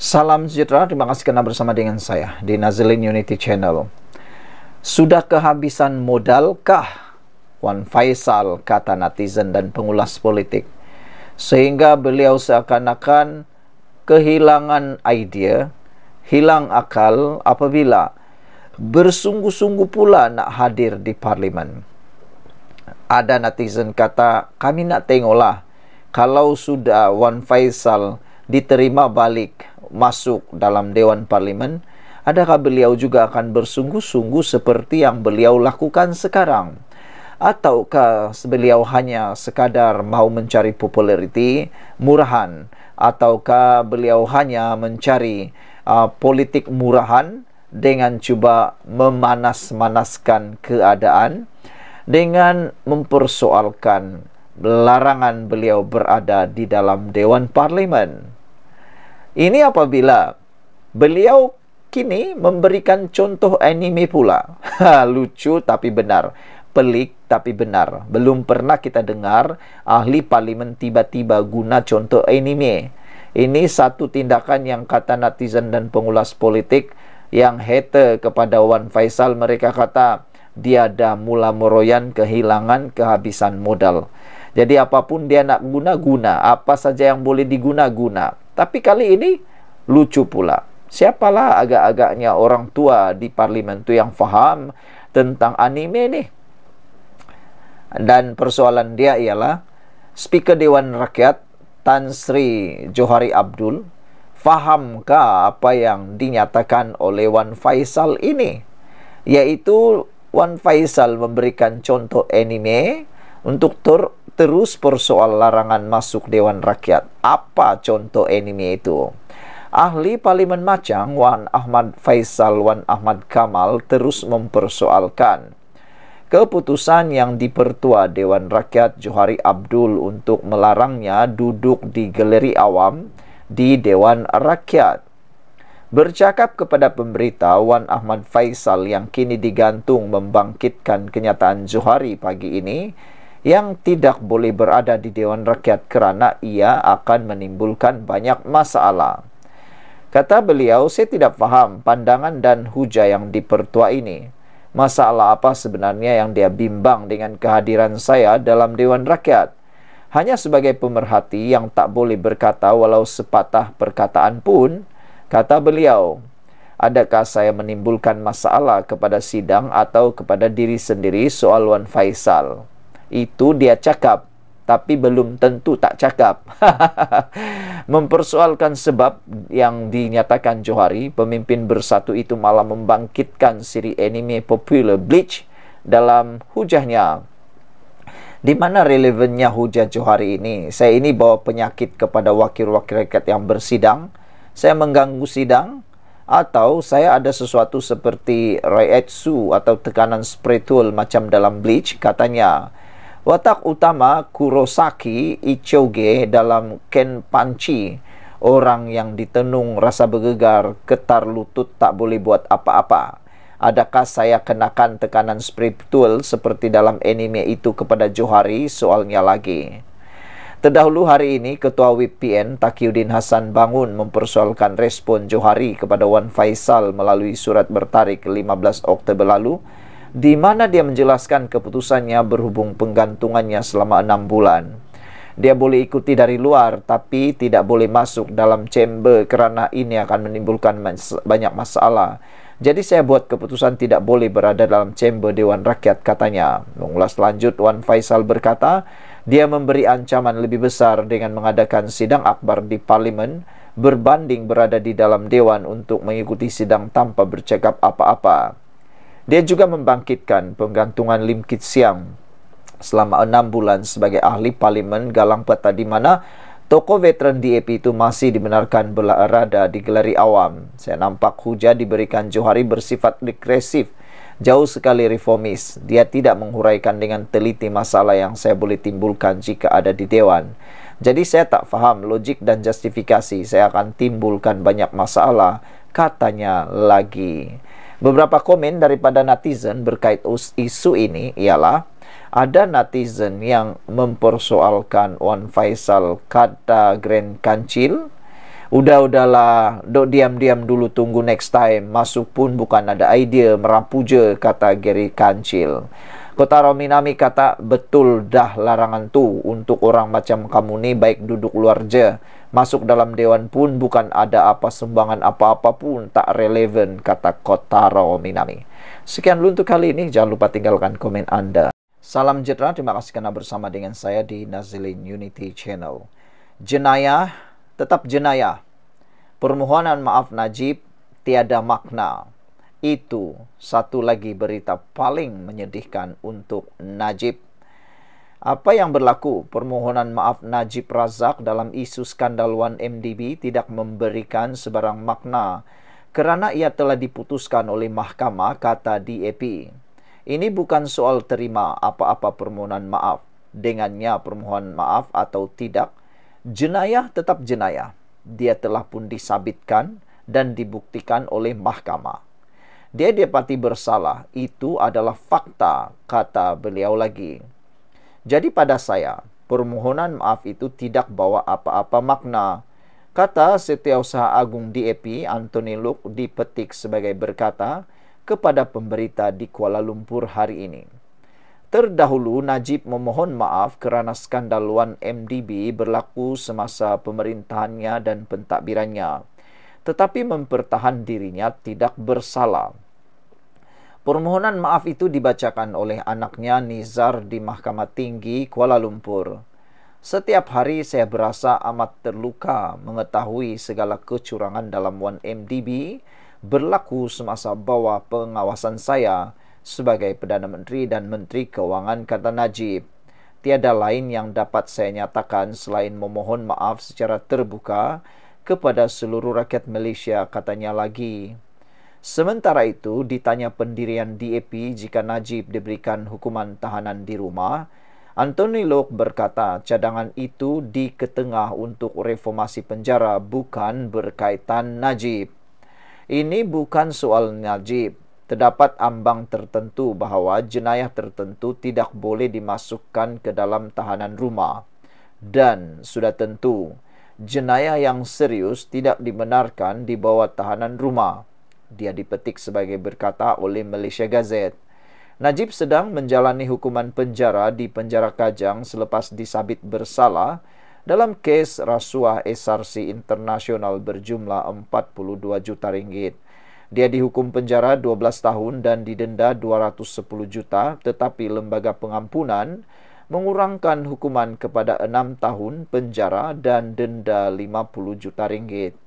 Salam sejahtera, terima kasih kerana bersama dengan saya di Nazilin Unity Channel. Sudah kehabisan modalkah Wan Faisal kata netizen dan pengulas politik sehingga beliau seakan-akan kehilangan idea, hilang akal apabila bersungguh-sungguh pula nak hadir di parlimen. Ada netizen kata, kami nak tengoklah kalau sudah Wan Faisal diterima balik masuk dalam Dewan Parlimen, adakah beliau juga akan bersungguh-sungguh seperti yang beliau lakukan sekarang? Ataukah beliau hanya sekadar mau mencari populariti murahan? Ataukah beliau hanya mencari uh, politik murahan dengan cuba memanas-manaskan keadaan dengan mempersoalkan larangan beliau berada di dalam Dewan Parlimen? Ini apabila beliau kini memberikan contoh anime pula. Ha, lucu tapi benar. Pelik tapi benar. Belum pernah kita dengar ahli parlimen tiba-tiba guna contoh anime. Ini satu tindakan yang kata netizen dan pengulas politik yang hater kepada Wan Faisal mereka kata dia dah mula meroyan kehilangan kehabisan modal. Jadi apapun dia nak guna-guna, apa saja yang boleh diguna-guna. Tapi kali ini lucu pula. Siapalah agak-agaknya orang tua di parlimen tu yang faham tentang anime ni. Dan persoalan dia ialah Speaker Dewan Rakyat Tan Sri Johari Abdul fahamkah apa yang dinyatakan oleh Wan Faisal ini? Yaitu Wan Faisal memberikan contoh anime untuk tur terus persoal larangan masuk Dewan Rakyat. Apa contoh enemy itu? Ahli Parlimen Macang Wan Ahmad Faisal Wan Ahmad Kamal terus mempersoalkan keputusan yang dipertua Dewan Rakyat Johari Abdul untuk melarangnya duduk di galeri awam di Dewan Rakyat. Bercakap kepada pemberita Wan Ahmad Faisal yang kini digantung membangkitkan kenyataan Johari pagi ini, yang tidak boleh berada di Dewan Rakyat kerana ia akan menimbulkan banyak masalah. Kata beliau, saya tidak faham pandangan dan hujah yang dipertua ini. Masalah apa sebenarnya yang dia bimbang dengan kehadiran saya dalam Dewan Rakyat? Hanya sebagai pemerhati yang tak boleh berkata walau sepatah perkataan pun, kata beliau, adakah saya menimbulkan masalah kepada sidang atau kepada diri sendiri soal Wan Faisal? itu dia cakap tapi belum tentu tak cakap. Mempersoalkan sebab yang dinyatakan Johari, pemimpin bersatu itu malah membangkitkan siri anime popular Bleach dalam hujahnya. Di mana relevannya hujah Johari ini? Saya ini bawa penyakit kepada wakil-wakil rakyat yang bersidang. Saya mengganggu sidang. Atau saya ada sesuatu seperti Raetsu atau tekanan spiritual macam dalam Bleach Katanya. Watak utama Kurosaki Ichoge dalam Kenpanchi Orang yang ditenung rasa bergegar, ketar lutut tak boleh buat apa-apa. Adakah saya kenakan tekanan spiritual seperti dalam anime itu kepada Johari? Soalnya lagi. Terdahulu hari ini, Ketua WPN Takiuddin Hasan Bangun mempersoalkan respon Johari kepada Wan Faisal melalui surat bertarik 15 Oktober lalu di mana dia menjelaskan keputusannya berhubung penggantungannya selama enam bulan. Dia boleh ikuti dari luar tapi tidak boleh masuk dalam chamber kerana ini akan menimbulkan banyak masalah. Jadi saya buat keputusan tidak boleh berada dalam chamber Dewan Rakyat katanya. Mengulas lanjut, Wan Faisal berkata, dia memberi ancaman lebih besar dengan mengadakan sidang akbar di parlimen berbanding berada di dalam dewan untuk mengikuti sidang tanpa bercakap apa-apa. Dia juga membangkitkan penggantungan Lim Kit Siang selama enam bulan sebagai ahli parlimen Galang Peta di mana toko veteran DAP itu masih dibenarkan berada di galeri awam. Saya nampak hujah diberikan Johari bersifat regresif, jauh sekali reformis. Dia tidak menghuraikan dengan teliti masalah yang saya boleh timbulkan jika ada di Dewan. Jadi saya tak faham logik dan justifikasi saya akan timbulkan banyak masalah, katanya lagi. Beberapa komen daripada netizen berkait isu ini ialah ada netizen yang mempersoalkan Wan Faisal kata Grand Kancil Udah-udahlah, dok diam-diam dulu tunggu next time Masuk pun bukan ada idea, merampu je kata Gary Kancil Kotaro Minami kata, betul dah larangan tu untuk orang macam kamu ni baik duduk luar je. Masuk dalam dewan pun bukan ada apa sumbangan apa-apa pun tak relevan, kata Kotaro Minami. Sekian dulu untuk kali ini, jangan lupa tinggalkan komen Anda. Salam Jedra, terima kasih karena bersama dengan saya di Nazilin Unity Channel. Jenayah, tetap jenayah. Permohonan maaf Najib, tiada makna. itu satu lagi berita paling menyedihkan untuk Najib. Apa yang berlaku? Permohonan maaf Najib Razak dalam isu skandal 1MDB tidak memberikan sebarang makna kerana ia telah diputuskan oleh mahkamah kata DAP. Ini bukan soal terima apa-apa permohonan maaf. Dengannya permohonan maaf atau tidak, jenayah tetap jenayah. Dia telah pun disabitkan dan dibuktikan oleh mahkamah dia dapati bersalah itu adalah fakta kata beliau lagi jadi pada saya permohonan maaf itu tidak bawa apa-apa makna kata setiausaha agung DAP Anthony Luke dipetik sebagai berkata kepada pemberita di Kuala Lumpur hari ini Terdahulu Najib memohon maaf kerana skandal 1 MDB berlaku semasa pemerintahannya dan pentadbirannya tetapi mempertahan dirinya tidak bersalah. Permohonan maaf itu dibacakan oleh anaknya Nizar di Mahkamah Tinggi Kuala Lumpur. Setiap hari saya berasa amat terluka mengetahui segala kecurangan dalam 1MDB berlaku semasa bawah pengawasan saya sebagai Perdana Menteri dan Menteri Keuangan kata Najib. Tiada lain yang dapat saya nyatakan selain memohon maaf secara terbuka kepada seluruh rakyat Malaysia katanya lagi. Sementara itu ditanya pendirian DAP jika Najib diberikan hukuman tahanan di rumah, Anthony Lok berkata cadangan itu di ketengah untuk reformasi penjara bukan berkaitan Najib. Ini bukan soal Najib. Terdapat ambang tertentu bahawa jenayah tertentu tidak boleh dimasukkan ke dalam tahanan rumah. Dan sudah tentu, jenayah yang serius tidak dibenarkan di bawah tahanan rumah. Dia dipetik sebagai berkata oleh Malaysia Gazette. Najib sedang menjalani hukuman penjara di penjara Kajang selepas disabit bersalah dalam kes rasuah SRC internasional berjumlah 42 juta ringgit. Dia dihukum penjara 12 tahun dan didenda 210 juta tetapi lembaga pengampunan mengurangkan hukuman kepada enam tahun penjara dan denda lima puluh juta ringgit.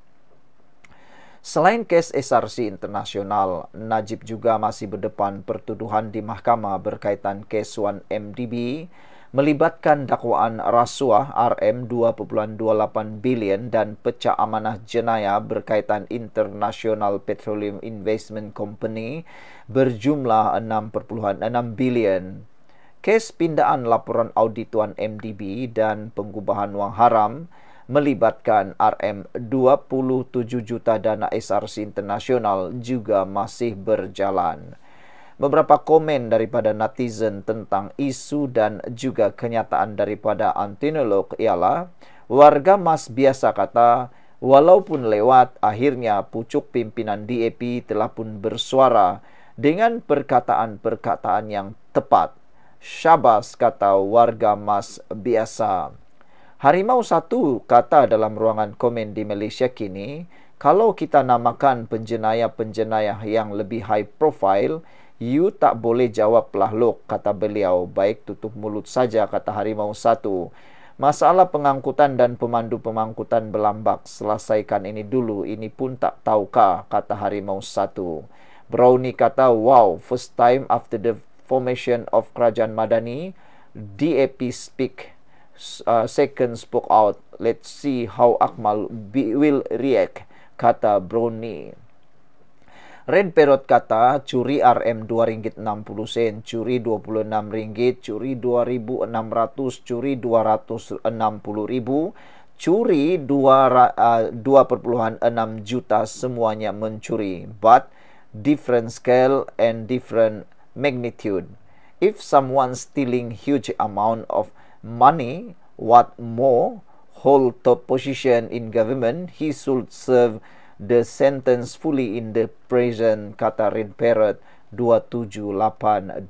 Selain kes SRC internasional, Najib juga masih berdepan pertuduhan di mahkamah berkaitan kes 1MDB melibatkan dakwaan rasuah RM2.28 bilion dan pecah amanah jenayah berkaitan International Petroleum Investment Company berjumlah 6.6 bilion kes pindaan laporan audit tuan MDB dan pengubahan wang haram melibatkan RM27 juta dana SRC internasional juga masih berjalan. Beberapa komen daripada netizen tentang isu dan juga kenyataan daripada antinolog ialah warga mas biasa kata walaupun lewat akhirnya pucuk pimpinan DAP telah pun bersuara dengan perkataan-perkataan yang tepat Syabas kata warga mas biasa. Harimau satu kata dalam ruangan komen di Malaysia kini, kalau kita namakan penjenayah-penjenayah yang lebih high profile, you tak boleh jawab lah lok, kata beliau. Baik tutup mulut saja, kata Harimau satu. Masalah pengangkutan dan pemandu pemangkutan belambak selesaikan ini dulu, ini pun tak tahukah, kata Harimau satu. Brownie kata, wow, first time after the formation of Kerajaan Madani, DAP speak, uh, second spoke out. Let's see how Akmal be, will react, kata Brony. Red Perot kata curi RM2.60, curi RM26, curi RM2.600, curi RM260,000, curi 2.6 uh, juta semuanya mencuri. But different scale and different magnitude. If someone stealing huge amount of money, what more, hold top position in government, he should serve the sentence fully in the prison, kata Red Parrot 2782.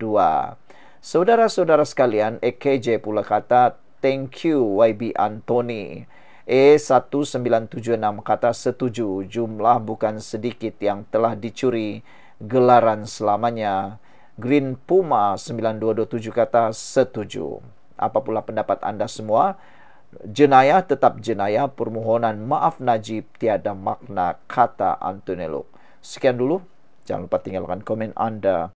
Saudara-saudara sekalian, EKJ pula kata, thank you YB Anthony. E1976 kata setuju, jumlah bukan sedikit yang telah dicuri gelaran selamanya. Green Puma 9227 kata setuju. Apa pula pendapat anda semua? Jenayah tetap jenayah, permohonan maaf Najib tiada makna kata Antonello. Sekian dulu, jangan lupa tinggalkan komen anda.